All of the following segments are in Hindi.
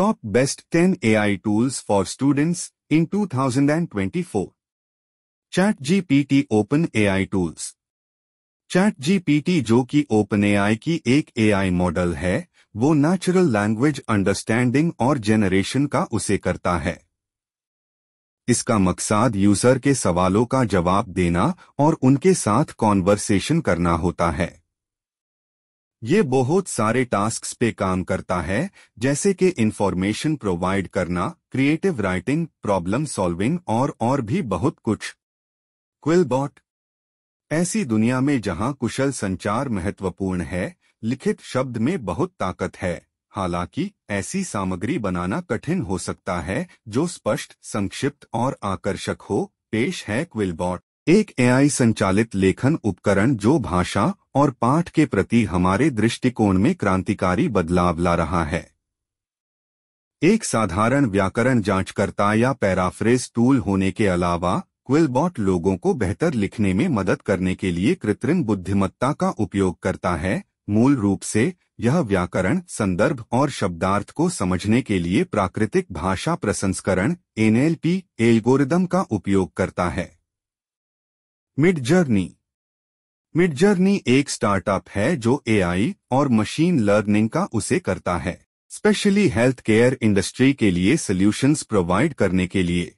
Top Best 10 AI Tools for Students in 2024. ChatGPT Open AI Tools ChatGPT जो कि OpenAI की एक AI मॉडल है वो नेचुरल लैंग्वेज अंडरस्टैंडिंग और जेनरेशन का उसे करता है इसका मकसद यूजर के सवालों का जवाब देना और उनके साथ कॉन्वर्सेशन करना होता है ये बहुत सारे टास्क पे काम करता है जैसे कि इन्फॉर्मेशन प्रोवाइड करना क्रिएटिव राइटिंग प्रॉब्लम सॉल्विंग और और भी बहुत कुछ क्विलबॉट ऐसी दुनिया में जहां कुशल संचार महत्वपूर्ण है लिखित शब्द में बहुत ताकत है हालांकि ऐसी सामग्री बनाना कठिन हो सकता है जो स्पष्ट संक्षिप्त और आकर्षक हो पेश है क्विलबॉट एक एआई संचालित लेखन उपकरण जो भाषा और पाठ के प्रति हमारे दृष्टिकोण में क्रांतिकारी बदलाव ला रहा है एक साधारण व्याकरण जांचकर्ता या पैराफ्रेज टूल होने के अलावा क्विलबॉट लोगों को बेहतर लिखने में मदद करने के लिए कृत्रिम बुद्धिमत्ता का उपयोग करता है मूल रूप से यह व्याकरण संदर्भ और शब्दार्थ को समझने के लिए प्राकृतिक भाषा प्रसंस्करण एनएलपी एल्गोरिदम का उपयोग करता है मिड जर्नी मिड जर्नी एक स्टार्टअप है जो एआई और मशीन लर्निंग का उसे करता है स्पेशली हेल्थ केयर इंडस्ट्री के लिए सॉल्यूशंस प्रोवाइड करने के लिए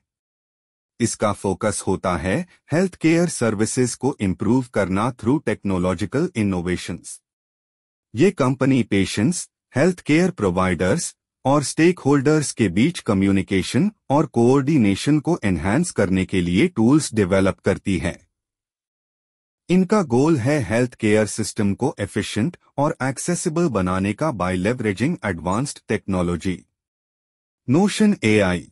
इसका फोकस होता है हेल्थ केयर सर्विसेज को इम्प्रूव करना थ्रू टेक्नोलॉजिकल इनोवेशंस ये company patients health care providers और स्टेक होल्डर्स के बीच कम्युनिकेशन और कोऑर्डिनेशन को एनहेंस करने के लिए टूल्स डेवलप करती है इनका गोल है हेल्थ केयर सिस्टम को एफिशिएंट और एक्सेसिबल बनाने का by leveraging advanced technology Notion AI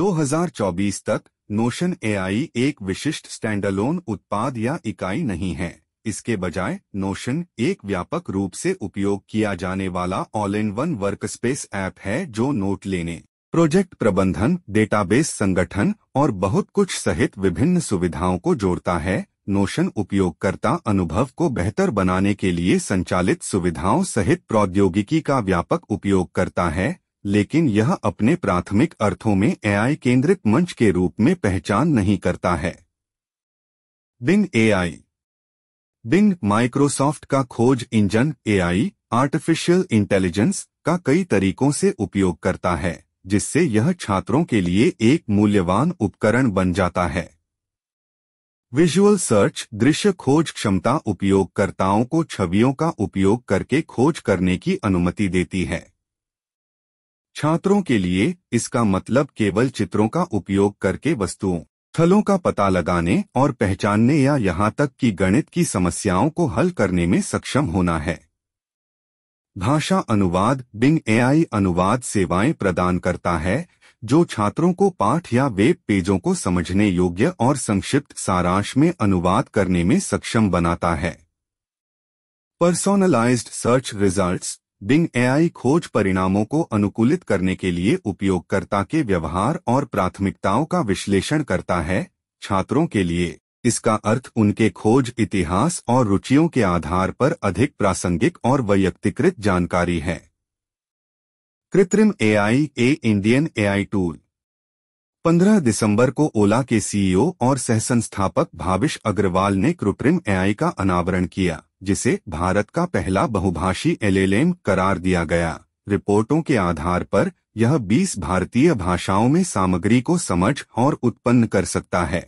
2024 तक नोशन एआई एक विशिष्ट स्टैंडलोन उत्पाद या इकाई नहीं है इसके बजाय नोशन एक व्यापक रूप से उपयोग किया जाने वाला all in one workspace app है जो नोट लेने प्रोजेक्ट प्रबंधन डेटाबेस संगठन और बहुत कुछ सहित विभिन्न सुविधाओं को जोड़ता है नोशन उपयोगकर्ता अनुभव को बेहतर बनाने के लिए संचालित सुविधाओं सहित प्रौद्योगिकी का व्यापक उपयोग करता है लेकिन यह अपने प्राथमिक अर्थों में एआई केंद्रित मंच के रूप में पहचान नहीं करता है बिंग एआई बिंग माइक्रोसॉफ्ट का खोज इंजन एआई आर्टिफिशियल इंटेलिजेंस का कई तरीकों से उपयोग करता है जिससे यह छात्रों के लिए एक मूल्यवान उपकरण बन जाता है विजुअल सर्च दृश्य खोज क्षमता उपयोगकर्ताओं को छवियों का उपयोग करके खोज करने की अनुमति देती है छात्रों के लिए इसका मतलब केवल चित्रों का उपयोग करके वस्तुओं थलों का पता लगाने और पहचानने या यहाँ तक कि गणित की समस्याओं को हल करने में सक्षम होना है भाषा अनुवाद बिंग एआई अनुवाद सेवाएं प्रदान करता है जो छात्रों को पाठ या वेब पेजों को समझने योग्य और संक्षिप्त सारांश में अनुवाद करने में सक्षम बनाता है personalised search results Bing AI खोज परिणामों को अनुकूलित करने के लिए उपयोगकर्ता के व्यवहार और प्राथमिकताओं का विश्लेषण करता है छात्रों के लिए इसका अर्थ उनके खोज इतिहास और रुचियों के आधार पर अधिक प्रासंगिक और वैयक्तिकृत जानकारी है कृत्रिम AI a Indian AI tool 15 दिसंबर को ओला के सीईओ e और सहसंस्थापक भाविश अग्रवाल ने कृत्रिम एआई का अनावरण किया जिसे भारत का पहला बहुभाषी एलएलएम करार दिया गया रिपोर्टों के आधार पर यह 20 भारतीय भाषाओं में सामग्री को समझ और उत्पन्न कर सकता है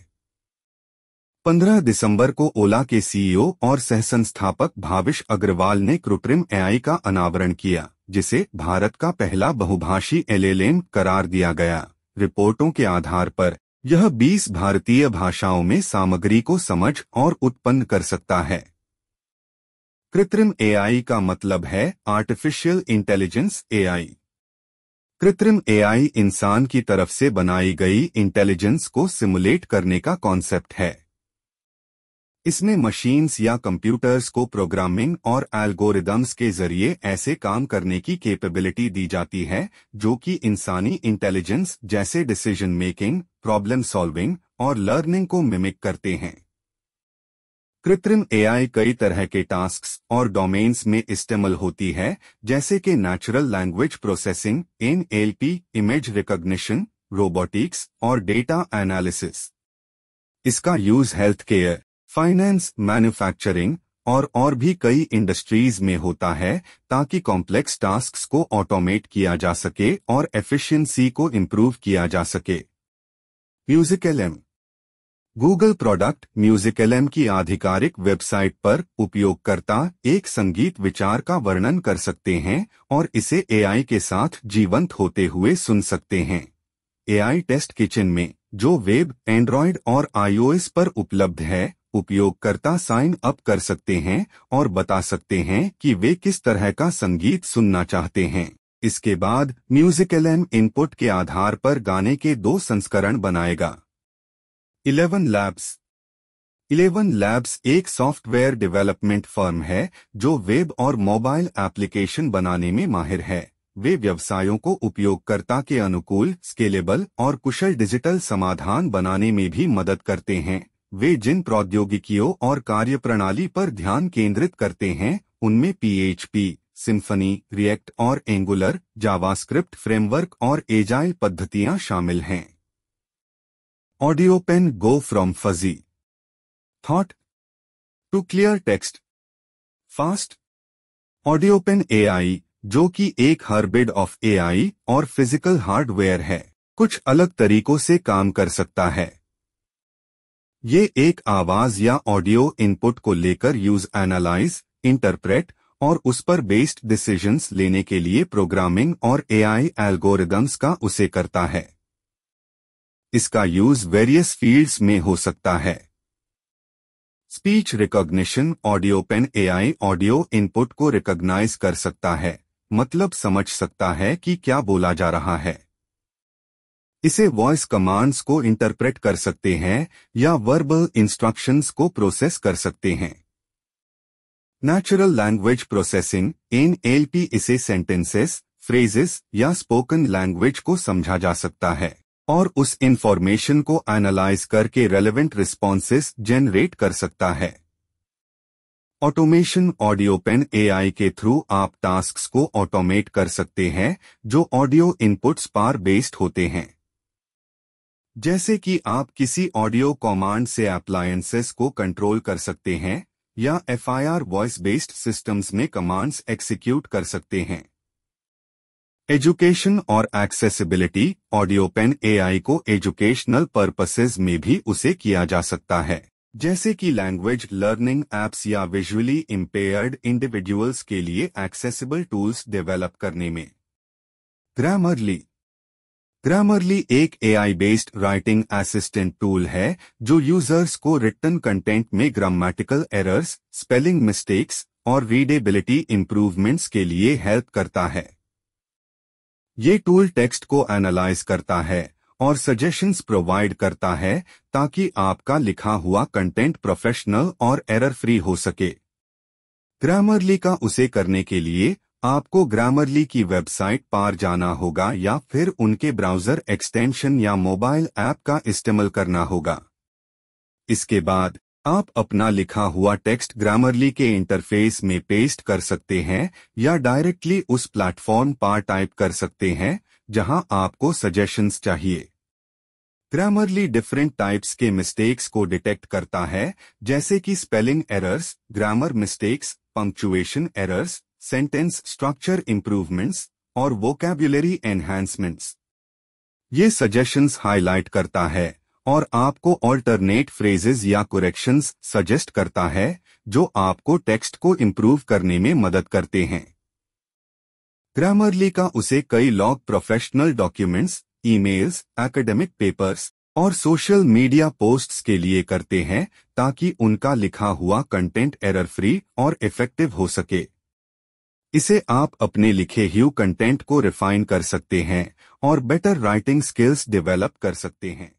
15 दिसंबर को ओला के सीईओ e और सहसंस्थापक भाविश अग्रवाल ने कृत्रिम एआई का अनावरण किया जिसे भारत का पहला बहुभाषी एलेलेन करार दिया गया रिपोर्टों के आधार पर यह 20 भारतीय भाषाओं में सामग्री को समझ और उत्पन्न कर सकता है कृत्रिम एआई का मतलब है आर्टिफिशियल इंटेलिजेंस एआई कृत्रिम एआई इंसान की तरफ से बनाई गई इंटेलिजेंस को सिमुलेट करने का कॉन्सेप्ट है इसने मशीन्स या कंप्यूटर्स को प्रोग्रामिंग और एल्गोरिदम्स के जरिए ऐसे काम करने की कैपेबिलिटी दी जाती है जो कि इंसानी इंटेलिजेंस जैसे डिसीजन मेकिंग प्रॉब्लम सॉल्विंग और लर्निंग को मिमिक करते हैं कृत्रिम एआई कई तरह के टास्क और डोमेन्स में इस्तेमाल होती है जैसे कि natural language processing N LP image recognition robotics और डेटा एनालिसिस इसका use health care finance manufacturing और और भी कई इंडस्ट्रीज में होता है ताकि कॉम्प्लेक्स टास्क को ऑटोमेट किया जा सके और एफिशिएंसी को इम्प्रूव किया जा सके music LM Google product music LM की आधिकारिक वेबसाइट पर उपयोगकर्ता एक संगीत विचार का वर्णन कर सकते हैं और इसे एआई के साथ जीवंत होते हुए सुन सकते हैं एआई टेस्ट किचन में जो वेब एंड्रॉयड और आईओएस पर उपलब्ध है उपयोगकर्ता साइन अप कर सकते हैं और बता सकते हैं कि वे किस तरह का संगीत सुनना चाहते हैं इसके बाद म्यूजिकल एम इनपुट के आधार पर गाने के दो संस्करण बनाएगा इलेवन लैब्स इलेवन लैब्स एक सॉफ्टवेयर डेवलपमेंट फर्म है जो वेब और मोबाइल एप्लीकेशन बनाने में माहिर है वे व्यवसायों को उपयोगकर्ता के अनुकूल स्केलेबल और कुशल डिजिटल समाधान बनाने में भी मदद करते हैं वे जिन प्रौद्योगिकियों और कार्यप्रणाली पर ध्यान केंद्रित करते हैं उनमें पीएचपी सिंफनी रिएक्ट और एंगुलर जावास्क्रिप्ट फ्रेमवर्क और एजाइल पद्धतियां शामिल हैं audio pen go from fuzzy thought to clear text fast audio pen AI जो कि एक हर्बिड ऑफ एआई और फिजिकल हार्डवेयर है कुछ अलग तरीकों से काम कर सकता है ये एक आवाज या ऑडियो इनपुट को लेकर यूज एनालाइज इंटरप्रेट और उस पर बेस्ड डिसीजंस लेने के लिए प्रोग्रामिंग और एआई एल्गोरिदम्स का उसे करता है इसका यूज वेरियस फील्ड्स में हो सकता है speech recognition audio pen AI audio input को रिकॉग्नाइज कर सकता है मतलब समझ सकता है कि क्या बोला जा रहा है इसे वॉइस कमांड्स को इंटरप्रेट कर सकते हैं या वर्बल इंस्ट्रक्शंस को प्रोसेस कर सकते हैं natural language processing N LP इसे सेंटेंसेस फ्रेजेस या स्पोकन लैंग्वेज को समझा जा सकता है और उस इंफॉर्मेशन को एनालाइज करके रेलेवेंट रिस्पॉन्सेस जेनरेट कर सकता है ऑटोमेशन ऑडियो पेन एआई के थ्रू आप टास्क को ऑटोमेट कर सकते हैं जो ऑडियो इनपुट्स पार बेस्ड होते हैं जैसे कि आप किसी ऑडियो कमांड से अप्लायंसेस को कंट्रोल कर सकते हैं या एफआईआर वॉइस बेस्ड सिस्टम्स में कमांड्स एक्सिक्यूट कर सकते हैं एजुकेशन और एक्सेसिबिलिटी ऑडियो पेन एआई को एजुकेशनल पर्पसेस में भी उसे किया जा सकता है जैसे कि लैंग्वेज लर्निंग एप्स या विजुअली इम्पेयर्ड इंडिविजुअल्स के लिए एक्सेसिबल टूल्स डेवलप करने में ग्रामरली ग्रामरली एक AI based writing assistant tool है जो यूजर्स को रिटर्न कंटेंट में ग्रामेटिकल एरर्स स्पेलिंग मिस्टेक्स और रीडेबिलिटी इम्प्रूवमेंट्स के लिए हेल्प करता है ये टूल टेक्स्ट को एनालाइज करता है और सजेशंस प्रोवाइड करता है ताकि आपका लिखा हुआ कंटेंट प्रोफेशनल और एरर फ्री हो सके ग्रामरली का उसे करने के लिए आपको ग्रामरली की वेबसाइट पार जाना होगा या फिर उनके ब्राउज़र एक्सटेंशन या मोबाइल ऐप का इस्तेमाल करना होगा इसके बाद आप अपना लिखा हुआ टेक्स्ट ग्रामरली के इंटरफेस में पेस्ट कर सकते हैं या डायरेक्टली उस प्लेटफॉर्म पर टाइप कर सकते हैं जहां आपको सजेशंस चाहिए ग्रामरली डिफरेंट टाइप्स के मिस्टेक्स को डिटेक्ट करता है जैसे कि spelling errors grammar mistakes punctuation errors sentence structure improvements और वोकैबुलरी एनहांसमेंट्स ये सजेशंस हाईलाइट करता है और आपको ऑल्टरनेट फ्रेजेस या कोरेक्शंस सजेस्ट करता है जो आपको टेक्स्ट को इम्प्रूव करने में मदद करते हैं ग्रामरली का उसे कई लॉग professional documents emails, academic papers और सोशल मीडिया पोस्ट्स के लिए करते हैं ताकि उनका लिखा हुआ कंटेंट एरर फ्री और इफेक्टिव हो सके इसे आप अपने लिखे ह्यू कंटेंट को रिफाइन कर सकते हैं और बेटर राइटिंग स्किल्स डेवलप कर सकते हैं